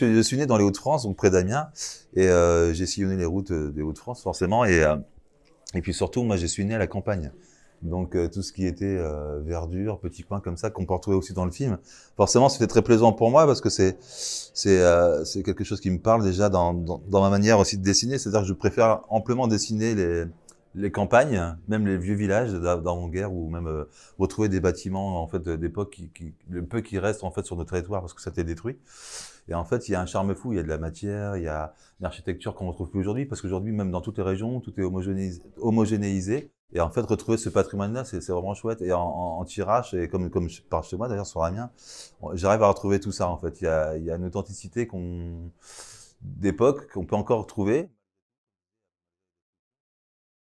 Je suis né dans les Hauts-de-France, donc près d'Amiens, et euh, j'ai sillonné les routes euh, des Hauts-de-France, forcément. Et, euh, et puis surtout, moi, je suis né à la campagne. Donc tout ce qui était verdure, petits coins comme ça, qu'on peut retrouver aussi dans le film, forcément, c'était très plaisant pour moi parce que c'est c'est c'est quelque chose qui me parle déjà dans, dans, ma manière aussi de dessiner. C'est-à-dire que je préfère amplement dessiner les les campagnes, même les vieux villages dans mon guerre ou même retrouver des bâtiments en fait d'époque, qui, qui, le peu qui reste en fait sur nos territoires parce que ça a été détruit. Et en fait, il y a un charme fou, il y a de la matière, il y a une architecture qu'on retrouve plus aujourd'hui, parce qu'aujourd'hui, même dans toutes les régions, tout est homogénéisé. Et en fait, retrouver ce patrimoine-là, c'est vraiment chouette. Et en, tirage, et comme, comme je parle chez moi d'ailleurs sur Amiens, j'arrive à retrouver tout ça en fait. Il y a, une authenticité d'époque qu'on peut encore retrouver.